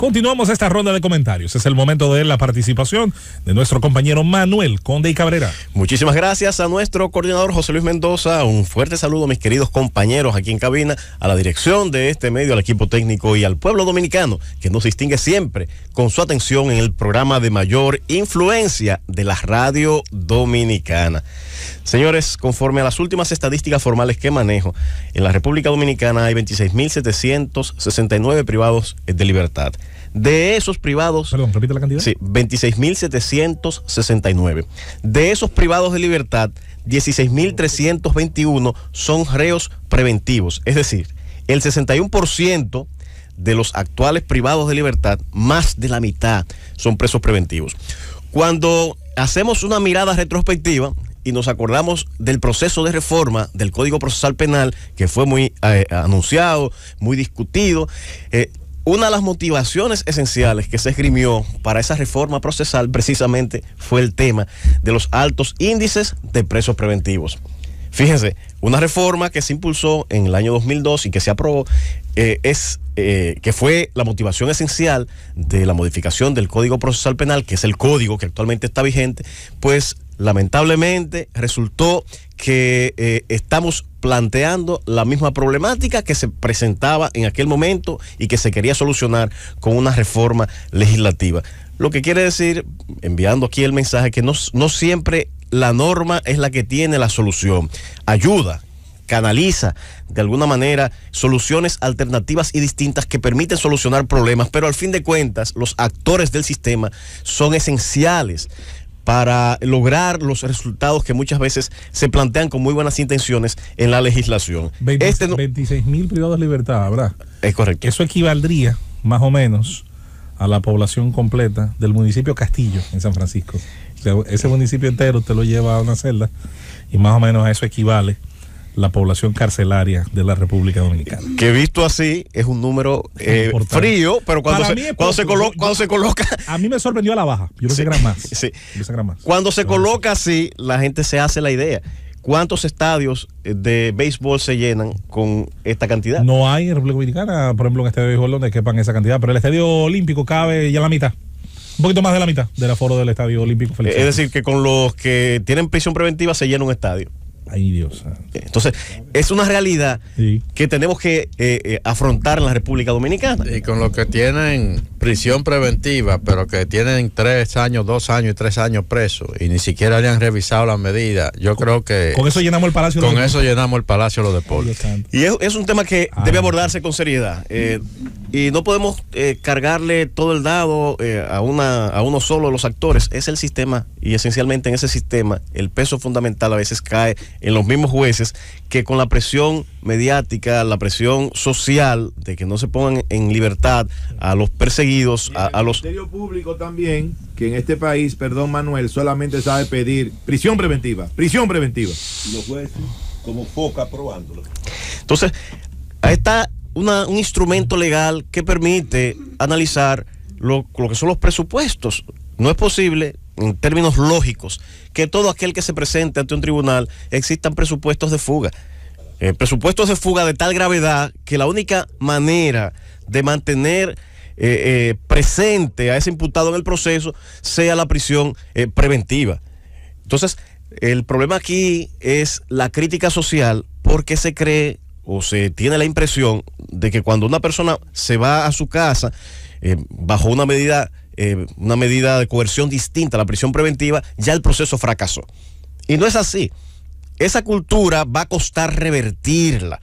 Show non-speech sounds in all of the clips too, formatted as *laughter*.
Continuamos esta ronda de comentarios. Es el momento de la participación de nuestro compañero Manuel Conde y Cabrera. Muchísimas gracias a nuestro coordinador José Luis Mendoza. Un fuerte saludo a mis queridos compañeros aquí en cabina, a la dirección de este medio, al equipo técnico y al pueblo dominicano, que nos distingue siempre con su atención en el programa de mayor influencia de la radio dominicana. Señores, conforme a las últimas estadísticas formales que manejo, en la República Dominicana hay 26.769 privados de libertad. De esos privados. Perdón, repite la cantidad. Sí, 26.769. De esos privados de libertad, 16.321 son reos preventivos. Es decir, el 61% de los actuales privados de libertad, más de la mitad son presos preventivos. Cuando hacemos una mirada retrospectiva, y nos acordamos del proceso de reforma del Código Procesal Penal, que fue muy eh, anunciado, muy discutido, eh, una de las motivaciones esenciales que se esgrimió para esa reforma procesal precisamente fue el tema de los altos índices de presos preventivos. Fíjense, una reforma que se impulsó en el año 2002 y que se aprobó eh, es eh, que fue la motivación esencial de la modificación del Código Procesal Penal, que es el código que actualmente está vigente, pues lamentablemente resultó que eh, estamos planteando la misma problemática que se presentaba en aquel momento y que se quería solucionar con una reforma legislativa. Lo que quiere decir, enviando aquí el mensaje, que no siempre la norma es la que tiene la solución. Ayuda, canaliza de alguna manera soluciones alternativas y distintas que permiten solucionar problemas, pero al fin de cuentas los actores del sistema son esenciales para lograr los resultados que muchas veces se plantean con muy buenas intenciones en la legislación. 26 este mil privados de libertad habrá. Es correcto. Eso equivaldría más o menos a la población completa del municipio Castillo en San Francisco. ese municipio entero te lo lleva a una celda y más o menos a eso equivale la población carcelaria de la República Dominicana. Que visto así es un número eh, frío, pero cuando, se, cuando, se, coloca... A mí me sorprendió a la baja, yo pensé sí. gran más. Cuando se coloca así, la gente se hace la idea. ¿Cuántos estadios eh, de béisbol se llenan con esta cantidad? No hay en República Dominicana, por ejemplo, en estadio de béisbol donde quepan esa cantidad, pero el estadio olímpico cabe ya la mitad un poquito más de la mitad del aforo del Estadio Olímpico Es decir, que con los que tienen prisión preventiva se llena un estadio. Ay, Dios. Entonces, es una realidad que tenemos que eh, eh, afrontar en la República Dominicana. Y con los que tienen prisión preventiva, pero que tienen tres años, dos años y tres años presos, y ni siquiera le han revisado las medidas, yo creo que... Con eso llenamos el Palacio. Con de eso llenamos el Palacio de los Deportes. Y es, un tema que debe abordarse con seriedad. Eh, y no podemos cargarle todo el dado a, una, a uno solo de los actores. Es el sistema, y esencialmente en ese sistema el peso fundamental a veces cae en los mismos jueces que con la presión mediática, la presión social de que no se pongan en libertad a los perseguidos, a, los... El Ministerio Público también, que en este país, perdón Manuel, solamente sabe pedir prisión preventiva, prisión preventiva. Los jueces como foca probándolo. Entonces, ahí está un instrumento legal que permite analizar lo que son los presupuestos. No es posible en términos lógicos, que todo aquel que se presente ante un tribunal existan presupuestos de fuga. Eh, presupuestos de fuga de tal gravedad que la única manera de mantener eh, eh, presente a ese imputado en el proceso sea la prisión preventiva. Entonces, el problema aquí es la crítica social porque se cree o se tiene la impresión de que cuando una persona se va a su casa bajo una medida eh, una medida de coerción distinta a la prisión preventiva, ya el proceso fracasó. Y no es así. Esa cultura va a costar revertirla,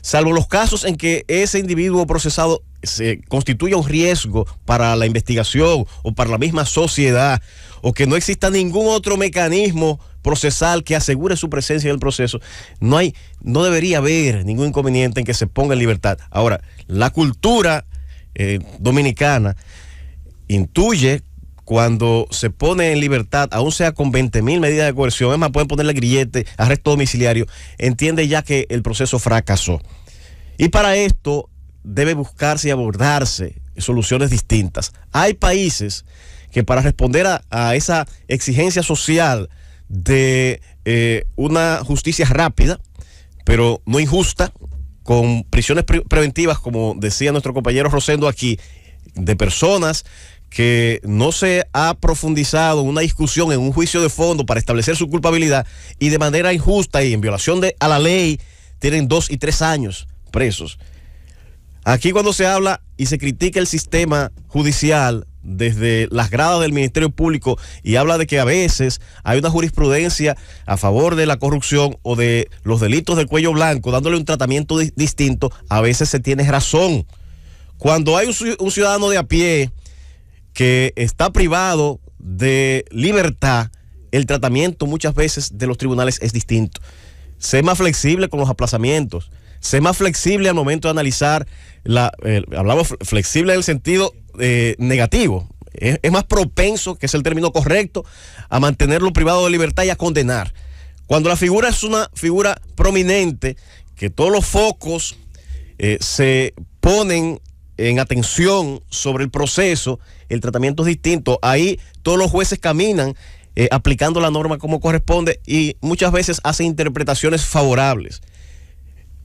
salvo los casos en que ese individuo procesado se constituya un riesgo para la investigación o para la misma sociedad, o que no exista ningún otro mecanismo procesal que asegure su presencia en el proceso, no hay, no debería haber ningún inconveniente en que se ponga en libertad. Ahora, la cultura eh, dominicana intuye cuando se pone en libertad, aún sea con 20.000 mil medidas de coerción, es más, pueden ponerle grillete, arresto domiciliario, entiende ya que el proceso fracasó. Y para esto debe buscarse y abordarse soluciones distintas. Hay países que para responder a, esa exigencia social de eh, una justicia rápida, pero no injusta, con prisiones preventivas, como decía nuestro compañero Rosendo aquí, de personas que no se ha profundizado una discusión en un juicio de fondo para establecer su culpabilidad y de manera injusta y en violación de, a la ley tienen dos y tres años presos. Aquí cuando se habla y se critica el sistema judicial desde las gradas del Ministerio Público y habla de que a veces hay una jurisprudencia a favor de la corrupción o de los delitos del cuello blanco, dándole un tratamiento distinto, a veces se tiene razón. Cuando hay un ciudadano de a pie que está privado de libertad, el tratamiento muchas veces de los tribunales es distinto. Sé más flexible con los aplazamientos, sé más flexible al momento de analizar, la, hablamos flexible en el sentido eh, negativo, es, más propenso, que es el término correcto, a mantenerlo privado de libertad y a condenar. Cuando la figura es una figura prominente, que todos los focos eh, se ponen en atención sobre el proceso, el tratamiento es distinto. Ahí todos los jueces caminan eh, aplicando la norma como corresponde y muchas veces hacen interpretaciones favorables.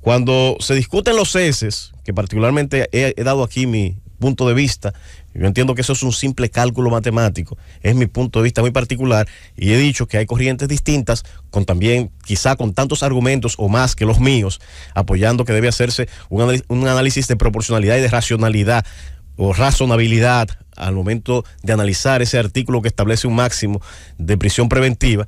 Cuando se discuten los seses, que particularmente he dado aquí mi, punto de vista. Yo entiendo que eso es un simple cálculo matemático, es mi punto de vista muy particular y he dicho que hay corrientes distintas con también quizá con tantos argumentos o más que los míos, apoyando que debe hacerse un, un análisis de proporcionalidad y de racionalidad o razonabilidad al momento de analizar ese artículo que establece un máximo de prisión preventiva.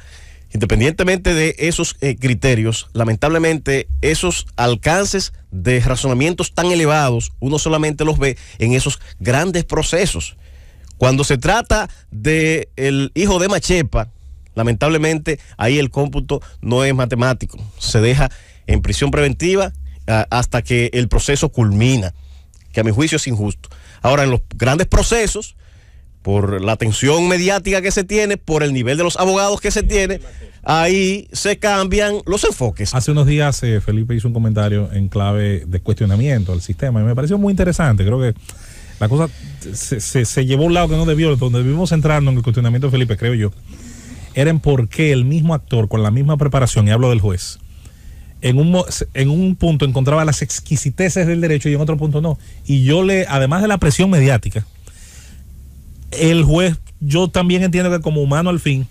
Independientemente de esos eh, criterios, lamentablemente esos alcances de razonamientos tan elevados, uno solamente los ve en esos grandes procesos. Cuando se trata del hijo de Machepa, lamentablemente ahí el cómputo no es matemático. Se deja en prisión preventiva ah, hasta que el proceso culmina, que a mi juicio es injusto. Ahora, en los grandes procesos, por la tensión mediática que se tiene, por el nivel de los abogados que se tiene, ahí se cambian los enfoques. Hace unos días eh, Felipe hizo un comentario en clave de cuestionamiento al sistema y me pareció muy interesante. Creo que la cosa se, llevó a un lado que no debió, donde debimos centrarnos en el cuestionamiento de Felipe, creo yo, era en por qué el mismo actor con la misma preparación, y hablo del juez, en un, en un punto encontraba las exquisiteces del derecho y en otro punto no. Y yo le, además de la presión mediática, el juez, yo también entiendo que como humano al fin,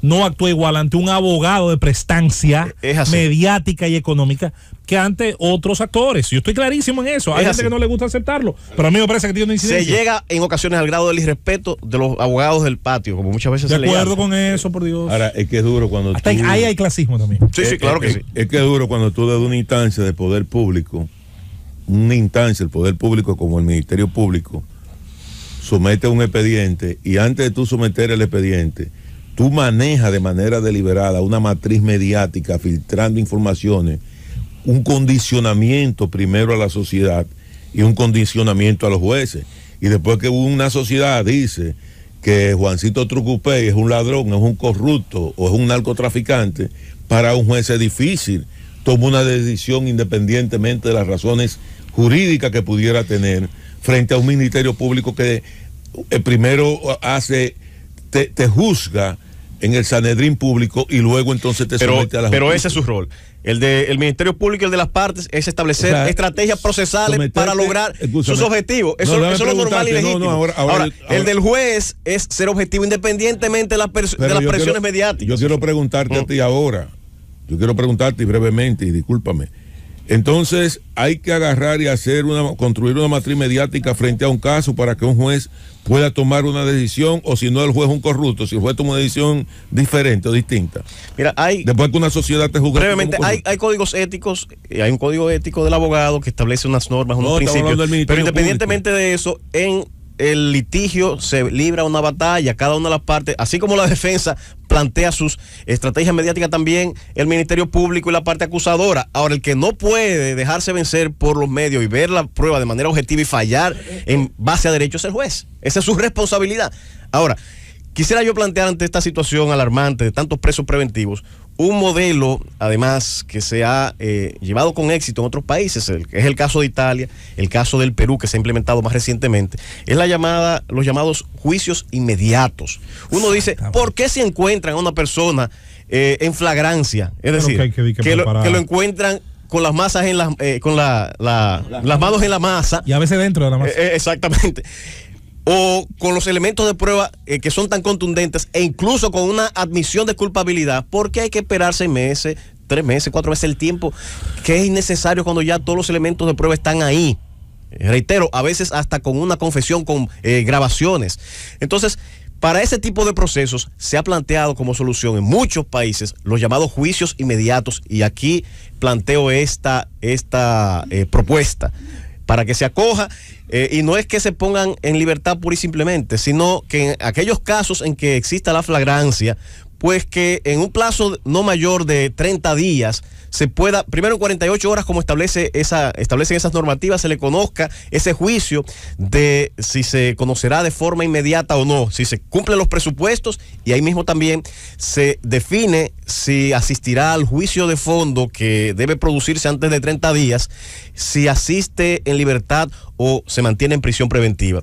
no actúa igual ante un abogado de prestancia mediática y económica que ante otros actores. Yo estoy clarísimo en eso. Hay gente que no le gusta aceptarlo, pero a mí me parece que tiene una incidencia. Se llega en ocasiones al grado del irrespeto de los abogados del patio, como muchas veces de se De acuerdo con eso, por Dios. Ahora, es que es duro cuando hay clasismo también. Sí, sí, claro que sí. Es que es duro cuando tú das una instancia de poder público, una instancia del poder público como el Ministerio Público, somete un expediente y antes de tú someter el expediente, tú manejas de manera deliberada una matriz mediática filtrando informaciones, un condicionamiento primero a la sociedad y un condicionamiento a los jueces. Y después que una sociedad dice que Juancito Trucupé es un ladrón, es un corrupto o es un narcotraficante, para un juez es difícil. Toma una decisión independientemente de las razones jurídica que pudiera tener frente a un ministerio público que eh, primero hace, te, te, juzga en el Sanedrín público y luego entonces te pero, somete a la justicia. Pero ese es su rol. El del Ministerio Público y el de las partes es establecer estrategias procesales para lograr sus objetivos. Eso, es lo normal y legítimo. ahora, el del juez es ser objetivo independientemente de las, las presiones mediáticas. Yo quiero preguntarte a mm. ti ahora, yo quiero preguntarte brevemente y discúlpame entonces hay que agarrar y hacer una, construir una matriz mediática frente a un caso para que un juez pueda tomar una decisión o si no el juez es un corrupto, si el juez toma una decisión diferente o distinta. Mira, hay después que una sociedad te juzga. Brevemente, hay, hay, códigos éticos, eh, hay un código ético del abogado que establece unas normas, unos principios. Pero independientemente de eso, en el litigio se libra una batalla, cada una de las partes, así como la *laughs* defensa plantea sus estrategias mediáticas también, el Ministerio Público y la parte acusadora. Ahora, el que no puede dejarse vencer por los medios y ver la prueba de manera objetiva y fallar en base a derechos es el juez. Esa es su responsabilidad. Ahora, quisiera yo plantear ante esta situación alarmante de tantos presos preventivos un modelo, además, que se ha eh, llevado con éxito en otros países, es el caso de Italia, el caso del Perú, que se ha implementado más recientemente, es la llamada, los llamados juicios inmediatos. Uno dice, ¿por qué se encuentran a una persona eh, en flagrancia? Es decir, que, lo, encuentran con las masas en eh, con la, las manos en la masa. Y a veces dentro de la masa. exactamente o con los elementos de prueba eh, que son tan contundentes e incluso con una admisión de culpabilidad, porque hay que esperar meses, tres meses, cuatro meses el tiempo que es innecesario cuando ya todos los elementos de prueba están ahí. Eh, reitero, a veces hasta con una confesión, con eh, grabaciones. Entonces, para ese tipo de procesos se ha planteado como solución en muchos países los llamados juicios inmediatos y aquí planteo esta, esta propuesta para que se acoja eh, y no es que se pongan en libertad pura y simplemente, sino que en aquellos casos en que exista la flagrancia pues que en un plazo no mayor de 30 días se pueda, primero en 48 horas como establece esa, establecen esas normativas, se le conozca ese juicio de si se conocerá de forma inmediata o no, si se cumplen los presupuestos y ahí mismo también se define si asistirá al juicio de fondo que debe producirse antes de 30 días, si asiste en libertad o se mantiene en prisión preventiva.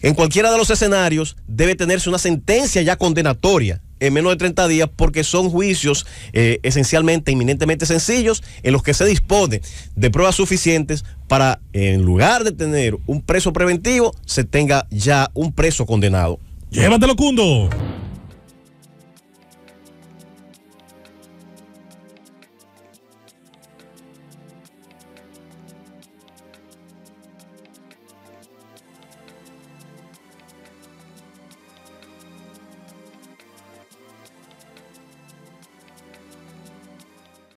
En cualquiera de los escenarios debe tenerse una sentencia ya condenatoria en menos de 30 días porque son juicios eh, esencialmente, inminentemente sencillos en los que se dispone de pruebas suficientes para, en lugar de tener un preso preventivo, se tenga ya un preso condenado. Llévatelo, Cundo.